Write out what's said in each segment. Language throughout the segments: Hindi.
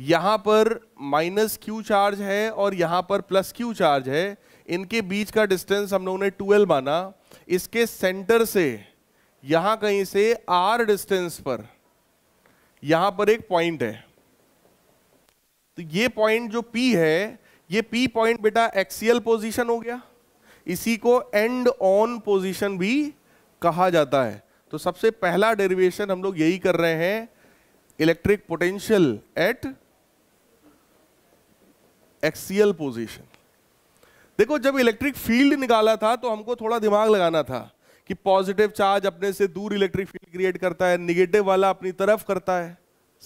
यहां पर माइनस क्यू चार्ज है और यहां पर प्लस क्यू चार्ज है इनके बीच का डिस्टेंस हम लोगों ने ट्वेल्व माना इसके सेंटर से यहां कहीं से आर डिस्टेंस पर यहां पर एक पॉइंट है तो ये पॉइंट जो पी है ये पी पॉइंट बेटा एक्सियल पोजीशन हो गया इसी को एंड ऑन पोजीशन भी कहा जाता है तो सबसे पहला डेरिवेशन हम लोग यही कर रहे हैं electric potential at axial position देखो जब इलेक्ट्रिक फील्ड निकाला था तो हमको थोड़ा दिमाग लगाना था कि पॉजिटिव चार्ज अपने से दूर इलेक्ट्रिक फील्ड क्रिएट करता है निगेटिव वाला अपनी तरफ करता है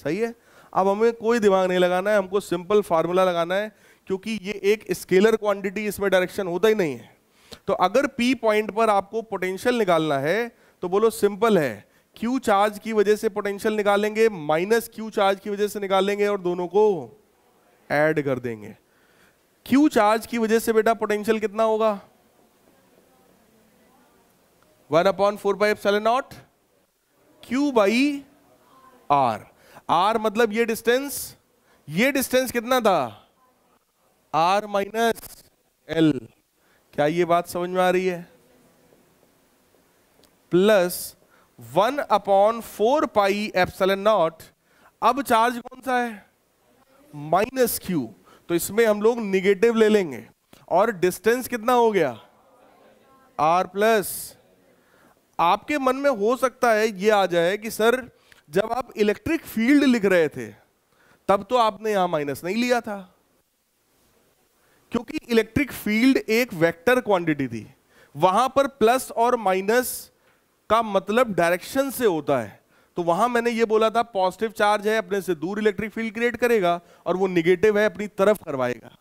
सही है अब हमें कोई दिमाग नहीं लगाना है हमको सिंपल फार्मूला लगाना है क्योंकि ये एक स्केलर क्वांटिटी इसमें डायरेक्शन होता ही नहीं है तो अगर P पॉइंट पर आपको पोटेंशियल निकालना है तो बोलो सिंपल है Q चार्ज की वजह से पोटेंशियल निकालेंगे माइनस Q चार्ज की वजह से निकालेंगे और दोनों को ऐड कर देंगे क्यू चार्ज की वजह से बेटा पोटेंशियल कितना होगा one upon four by seven naught Q by R R मतलब ये डिस्टेंस ये डिस्टेंस कितना था आर माइनस एल क्या ये बात समझ में आ रही है plus one upon four pi epsilon naught अब चार्ज कौन सा है माइनस क्यू तो इसमें हम लोग निगेटिव ले लेंगे और डिस्टेंस कितना हो गया आर प्लस आपके मन में हो सकता है ये आ जाए कि सर जब आप इलेक्ट्रिक फील्ड लिख रहे थे तब तो आपने यहां माइनस नहीं लिया था क्योंकि इलेक्ट्रिक फील्ड एक वेक्टर क्वांटिटी थी वहां पर प्लस और माइनस का मतलब डायरेक्शन से होता है तो वहां मैंने ये बोला था पॉजिटिव चार्ज है अपने से दूर इलेक्ट्रिक फील्ड क्रिएट करेगा और वो निगेटिव है अपनी तरफ करवाएगा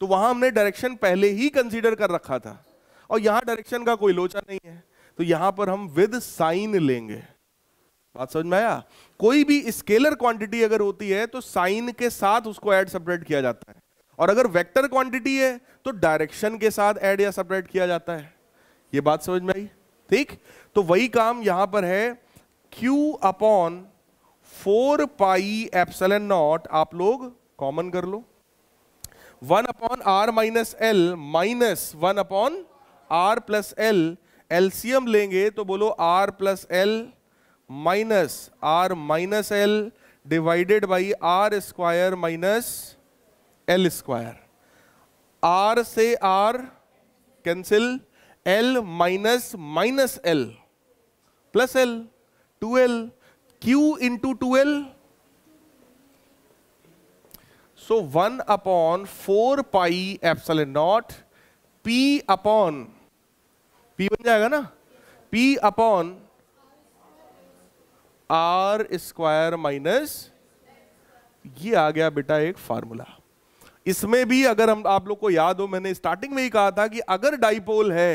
तो वहां हमने डायरेक्शन पहले ही कंसिडर कर रखा था और यहां डायरेक्शन का कोई लोचा नहीं है तो यहां पर हम विद साइन लेंगे बात समझ में आया कोई भी स्केलर क्वांटिटी अगर होती है तो साइन के साथ उसको ऐड सपरेट किया जाता है और अगर वेक्टर क्वांटिटी है तो डायरेक्शन के साथ ऐड या सपरेट किया जाता है ये बात समझ में आई ठीक तो वही काम यहां पर है Q upon four pi epsilon naught आप लोग कॉमन कर लो one upon R minus L minus one upon R plus L LCM लेंगे तो बोलो R plus L minus R minus L divided by R square minus L square R से R cancel L minus minus L plus L 12 q into 12 so 1 upon 4 pi epsilon naught p upon p बन जाएगा ना p upon r square minus ये आ गया बेटा एक फार्मूला इसमें भी अगर हम आप लोग को याद हो मैंने स्टार्टिंग में ही कहा था कि अगर डाइपोल है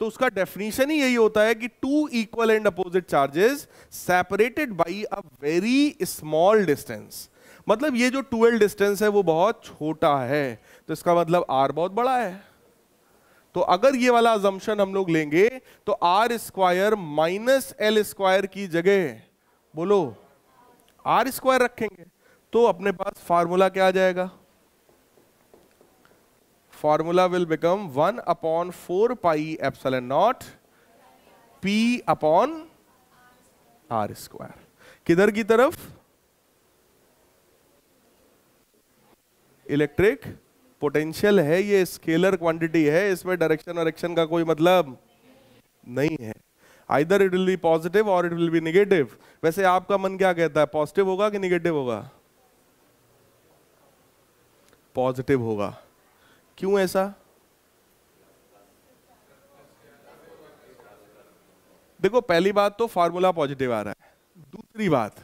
तो उसका डेफिनेशन ही यही होता है कि two equal and opposite charges separated by a very small distance मतलब ये जो टूएल डिस्टेंस है वो बहुत छोटा है तो इसका मतलब आर बहुत बड़ा है तो अगर ये वाला अजम्पन हम लोग लेंगे तो R square minus L square की जगह बोलो आर स्क्वायर रखेंगे तो अपने पास फार्मूला क्या आ जाएगा formula will become 1 upon 4 pi epsilon naught P upon R square. किधर की तरफ इलेक्ट्रिक पोटेंशियल है ये स्केलर क्वांटिटी है इसमें डायरेक्शन और एक्शन का कोई मतलब नहीं है either it will be positive और इट विल बी निगेटिव वैसे आपका मन क्या कहता है पॉजिटिव होगा कि निगेटिव होगा पॉजिटिव होगा क्यों ऐसा देखो पहली बात तो फॉर्मूला पॉजिटिव आ रहा है दूसरी बात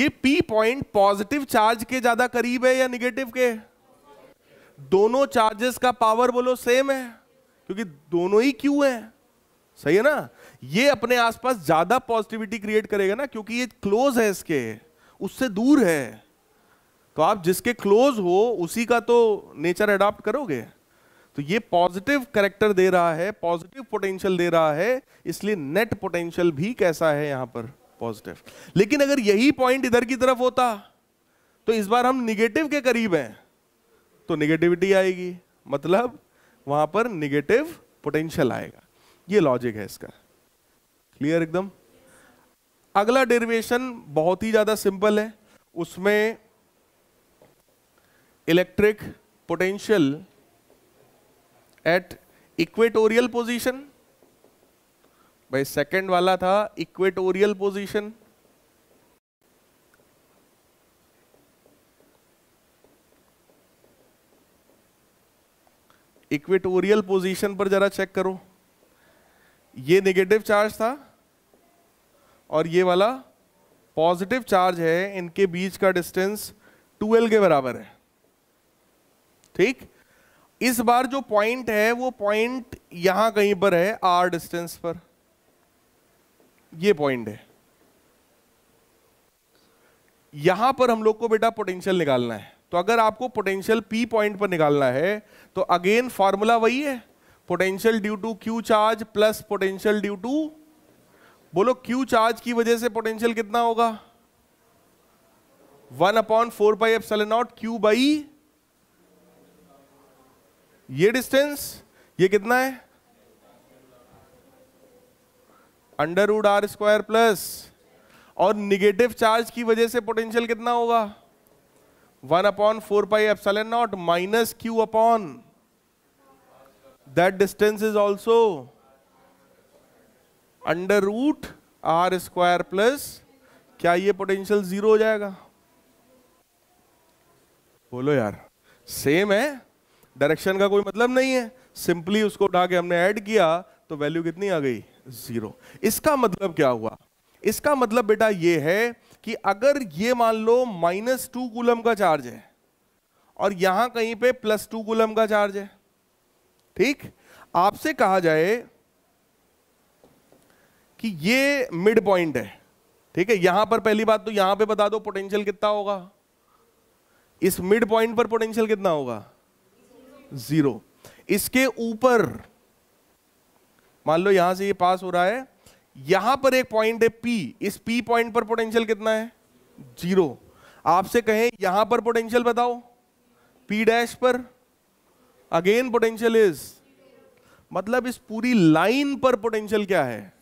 ये पी पॉइंट पॉजिटिव चार्ज के ज्यादा करीब है या निगेटिव के दोनों चार्जेस का पावर बोलो सेम है क्योंकि दोनों ही क्यू है सही है ना ये अपने आसपास ज्यादा पॉजिटिविटी क्रिएट करेगा ना क्योंकि ये क्लोज है इसके उससे दूर है तो आप जिसके क्लोज हो उसी का तो नेचर अडॉप्ट करोगे तो ये पॉजिटिव करेक्टर दे रहा है पॉजिटिव पोटेंशियल दे रहा है इसलिए नेट पोटेंशियल भी कैसा है यहां पर पॉजिटिव लेकिन अगर यही पॉइंट इधर की तरफ होता तो इस बार हम निगेटिव के करीब हैं तो निगेटिविटी आएगी मतलब वहां पर निगेटिव पोटेंशियल आएगा ये लॉजिक है इसका क्लियर एकदम अगला डेरिवेशन बहुत ही ज्यादा सिंपल है उसमें electric potential at equatorial position भाई सेकंड वाला था इक्वेटोरियल पोजीशन इक्वेटोरियल पोजीशन पर जरा चेक करो ये नेगेटिव चार्ज था और ये वाला पॉजिटिव चार्ज है इनके बीच का डिस्टेंस 2l के बराबर है ठीक इस बार जो पॉइंट है वो पॉइंट यहां कहीं पर है आर डिस्टेंस पर ये पॉइंट है यहां पर हम लोग को बेटा पोटेंशियल निकालना है तो अगर आपको पोटेंशियल पी पॉइंट पर निकालना है तो अगेन फॉर्मूला वही है potential due to Q charge plus potential due to बोलो क्यू चार्ज की वजह से पोटेंशियल कितना होगा one upon four by F naught Q by ये डिस्टेंस ये कितना है under root R square plus और निगेटिव चार्ज की वजह से पोटेंशियल कितना होगा one upon four pi epsilon naught minus Q upon that distance is also under root R square plus क्या ये पोटेंशियल जीरो हो जाएगा बोलो यार सेम है डायरेक्शन का कोई मतलब नहीं है सिंपली उसको उठा के हमने ऐड किया तो वैल्यू कितनी आ गई जीरो इसका मतलब क्या हुआ इसका मतलब बेटा ये है कि अगर ये मान लो माइनस टू कुलम का चार्ज है और यहां कहीं पे प्लस टू कुलम का चार्ज है ठीक आपसे कहा जाए कि ये मिड पॉइंट है ठीक है यहां पर पहली बात तो यहां पे बता दो पोटेंशियल कितना होगा इस मिड पॉइंट पर पोटेंशियल कितना होगा जीरो इसके ऊपर मान लो यहां से ये पास हो रहा है यहां पर एक पॉइंट है पी इस पी पॉइंट पर पोटेंशियल कितना है जीरो आपसे कहें यहां पर पोटेंशियल बताओ पी डैश पर अगेन पोटेंशियल इज मतलब इस पूरी लाइन पर पोटेंशियल क्या है